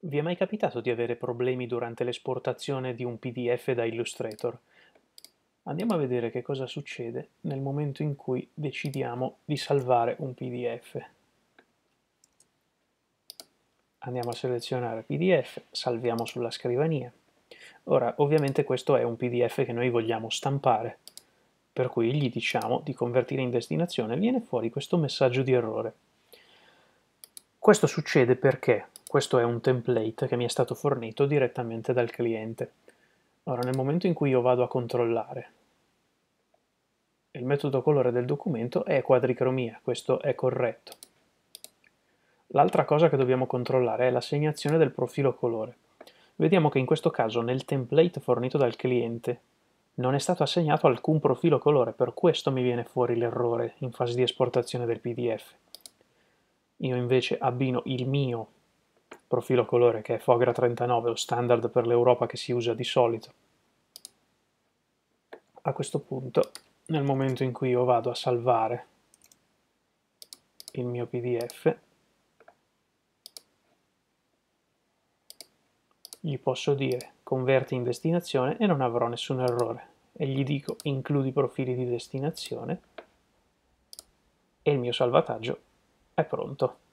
Vi è mai capitato di avere problemi durante l'esportazione di un PDF da Illustrator? Andiamo a vedere che cosa succede nel momento in cui decidiamo di salvare un PDF. Andiamo a selezionare PDF, salviamo sulla scrivania. Ora, ovviamente questo è un PDF che noi vogliamo stampare, per cui gli diciamo di convertire in destinazione, viene fuori questo messaggio di errore. Questo succede perché questo è un template che mi è stato fornito direttamente dal cliente. Ora, nel momento in cui io vado a controllare il metodo colore del documento è quadricromia, questo è corretto. L'altra cosa che dobbiamo controllare è l'assegnazione del profilo colore. Vediamo che in questo caso nel template fornito dal cliente non è stato assegnato alcun profilo colore, per questo mi viene fuori l'errore in fase di esportazione del PDF. Io invece abbino il mio profilo colore che è Fogra 39, lo standard per l'Europa che si usa di solito. A questo punto, nel momento in cui io vado a salvare il mio PDF, gli posso dire converti in destinazione e non avrò nessun errore. E gli dico includi profili di destinazione e il mio salvataggio è pronto.